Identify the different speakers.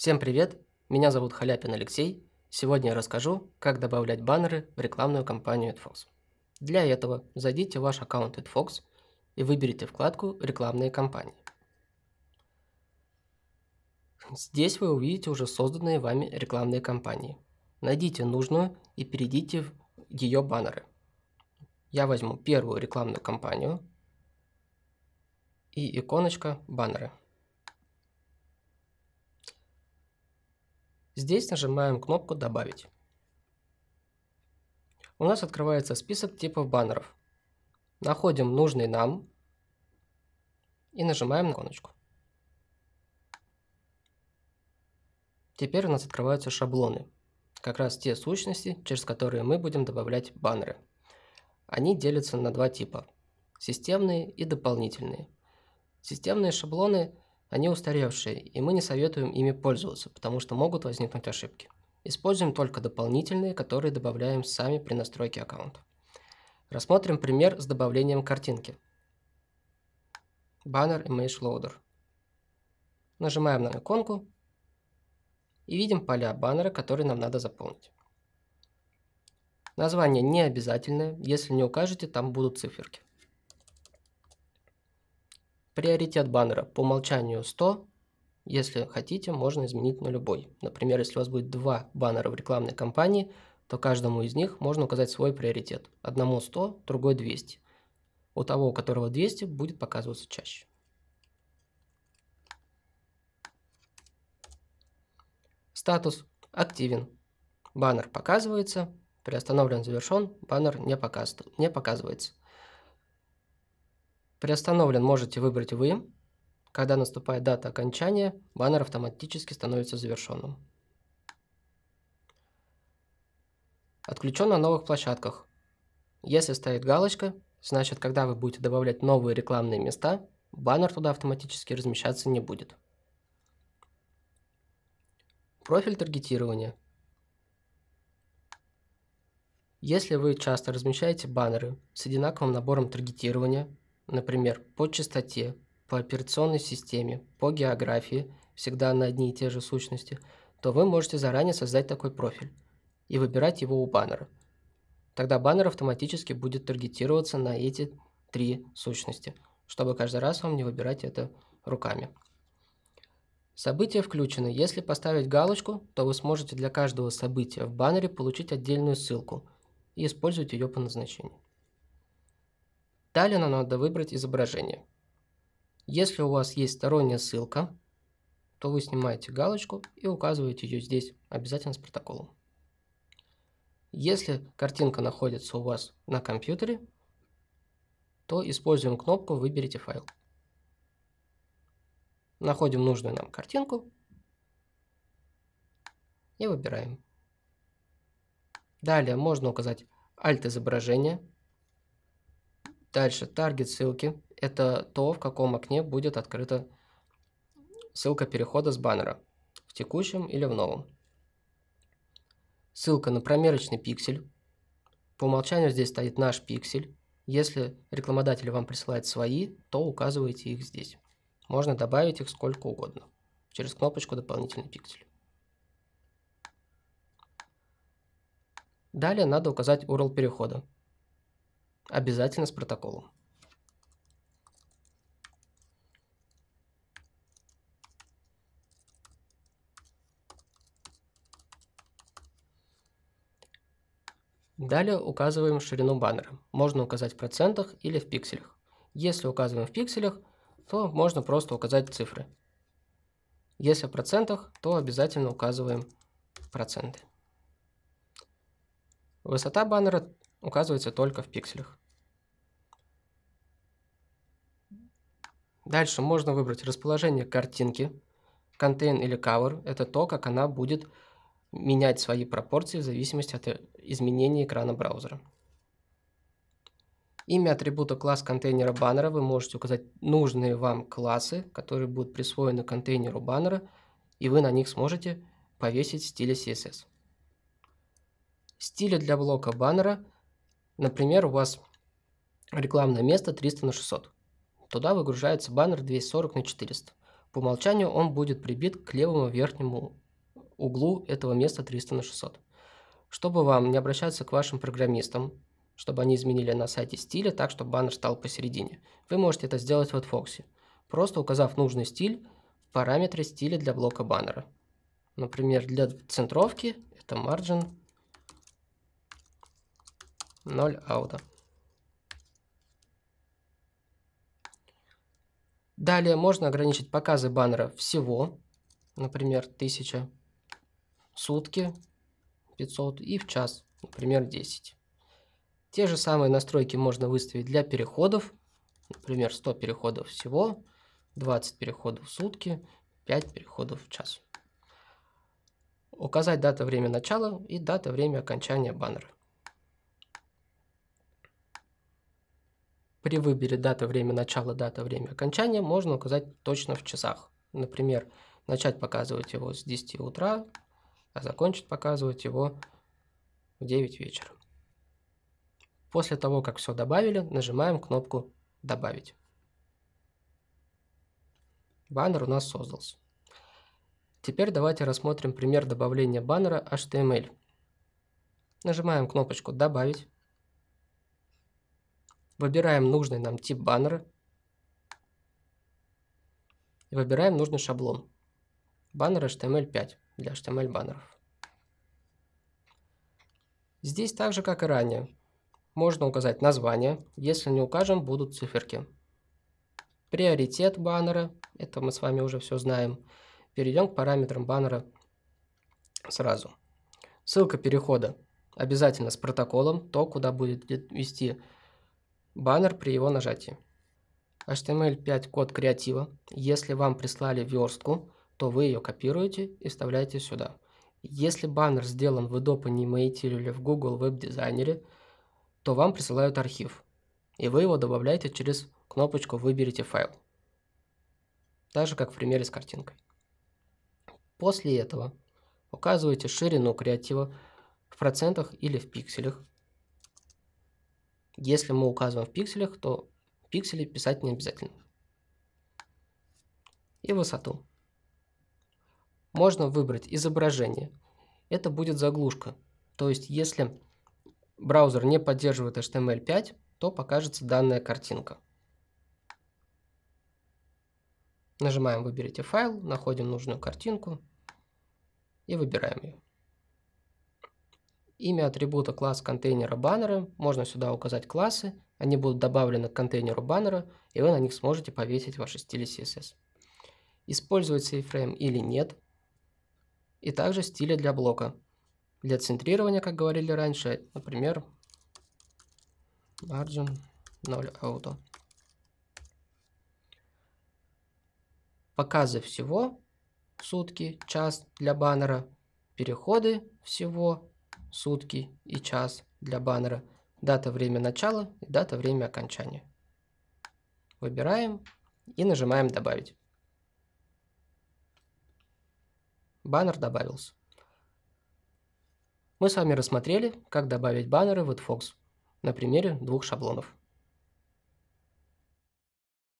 Speaker 1: Всем привет, меня зовут Халяпин Алексей. Сегодня я расскажу, как добавлять баннеры в рекламную кампанию AdFox. Для этого зайдите в ваш аккаунт AdFox и выберите вкладку «Рекламные кампании». Здесь вы увидите уже созданные вами рекламные кампании. Найдите нужную и перейдите в ее баннеры. Я возьму первую рекламную кампанию и иконочка «Баннеры». Здесь нажимаем кнопку «Добавить». У нас открывается список типов баннеров. Находим нужный нам и нажимаем на иконочку. Теперь у нас открываются шаблоны. Как раз те сущности, через которые мы будем добавлять баннеры. Они делятся на два типа. Системные и дополнительные. Системные шаблоны они устаревшие, и мы не советуем ими пользоваться, потому что могут возникнуть ошибки. Используем только дополнительные, которые добавляем сами при настройке аккаунта. Рассмотрим пример с добавлением картинки. Banner Image Loader. Нажимаем на иконку и видим поля баннера, которые нам надо заполнить. Название не обязательное, если не укажете, там будут циферки. Приоритет баннера по умолчанию 100. Если хотите, можно изменить на любой. Например, если у вас будет два баннера в рекламной кампании, то каждому из них можно указать свой приоритет. Одному 100, другой 200. У того, у которого 200, будет показываться чаще. Статус активен. Баннер показывается, приостановлен, завершен, баннер не, показ, не показывается. Приостановлен можете выбрать вы. Когда наступает дата окончания, баннер автоматически становится завершенным. Отключен на новых площадках. Если стоит галочка, значит, когда вы будете добавлять новые рекламные места, баннер туда автоматически размещаться не будет. Профиль таргетирования. Если вы часто размещаете баннеры с одинаковым набором таргетирования, Например, по частоте, по операционной системе, по географии, всегда на одни и те же сущности, то вы можете заранее создать такой профиль и выбирать его у баннера. Тогда баннер автоматически будет таргетироваться на эти три сущности, чтобы каждый раз вам не выбирать это руками. События включены. Если поставить галочку, то вы сможете для каждого события в баннере получить отдельную ссылку и использовать ее по назначению. Далее нам надо выбрать изображение. Если у вас есть сторонняя ссылка, то вы снимаете галочку и указываете ее здесь, обязательно с протоколом. Если картинка находится у вас на компьютере, то используем кнопку «Выберите файл». Находим нужную нам картинку и выбираем. Далее можно указать alt-изображение – Дальше, таргет ссылки. Это то, в каком окне будет открыта ссылка перехода с баннера. В текущем или в новом. Ссылка на промерочный пиксель. По умолчанию здесь стоит наш пиксель. Если рекламодатель вам присылает свои, то указывайте их здесь. Можно добавить их сколько угодно. Через кнопочку «Дополнительный пиксель». Далее надо указать URL перехода. Обязательно с протоколом. Далее указываем ширину баннера. Можно указать в процентах или в пикселях. Если указываем в пикселях, то можно просто указать цифры. Если в процентах, то обязательно указываем проценты. Высота баннера указывается только в пикселях. Дальше можно выбрать расположение картинки, контейн или cover. Это то, как она будет менять свои пропорции в зависимости от э, изменения экрана браузера. Имя атрибута класс контейнера баннера вы можете указать нужные вам классы, которые будут присвоены контейнеру баннера, и вы на них сможете повесить стили CSS. Стили для блока баннера, например, у вас рекламное место 300 на 600. Туда выгружается баннер 240 на 400. По умолчанию он будет прибит к левому верхнему углу этого места 300 на 600. Чтобы вам не обращаться к вашим программистам, чтобы они изменили на сайте стиля так, чтобы баннер стал посередине, вы можете это сделать в AdFox, просто указав нужный стиль в параметре стиля для блока баннера. Например, для центровки это margin 0 auto. Далее можно ограничить показы баннера всего, например, 1000, сутки 500 и в час, например, 10. Те же самые настройки можно выставить для переходов, например, 100 переходов всего, 20 переходов в сутки, 5 переходов в час. Указать дата время начала и дата время окончания баннера. При выборе дата, время начала, дата, время окончания можно указать точно в часах. Например, начать показывать его с 10 утра, а закончить показывать его в 9 вечера. После того, как все добавили, нажимаем кнопку «Добавить». Баннер у нас создался. Теперь давайте рассмотрим пример добавления баннера HTML. Нажимаем кнопочку «Добавить». Выбираем нужный нам тип баннера. И выбираем нужный шаблон. Баннер HTML5 эм для HTML эм баннеров. Здесь так же, как и ранее, можно указать название. Если не укажем, будут циферки. Приоритет баннера. Это мы с вами уже все знаем. Перейдем к параметрам баннера сразу. Ссылка перехода обязательно с протоколом, то, куда будет вести баннер при его нажатии. HTML5 код креатива. Если вам прислали верстку, то вы ее копируете и вставляете сюда. Если баннер сделан в Adobe Animate или в Google Web Designer, то вам присылают архив, и вы его добавляете через кнопочку «Выберите файл». Так же, как в примере с картинкой. После этого указывайте ширину креатива в процентах или в пикселях, если мы указываем в пикселях, то пиксели писать не обязательно. И высоту. Можно выбрать изображение. Это будет заглушка. То есть, если браузер не поддерживает HTML5, эм то покажется данная картинка. Нажимаем «Выберите файл», находим нужную картинку и выбираем ее. Имя атрибута класс контейнера баннера, можно сюда указать классы, они будут добавлены к контейнеру баннера, и вы на них сможете повесить ваши стили CSS. Использовать сейфрейм или нет. И также стили для блока. Для центрирования, как говорили раньше, например, margin 0 auto. Показы всего сутки, час для баннера, переходы всего сутки и час для баннера, дата время начала и дата время окончания. Выбираем и нажимаем «Добавить». Баннер добавился. Мы с вами рассмотрели, как добавить баннеры в AdFox на примере двух шаблонов.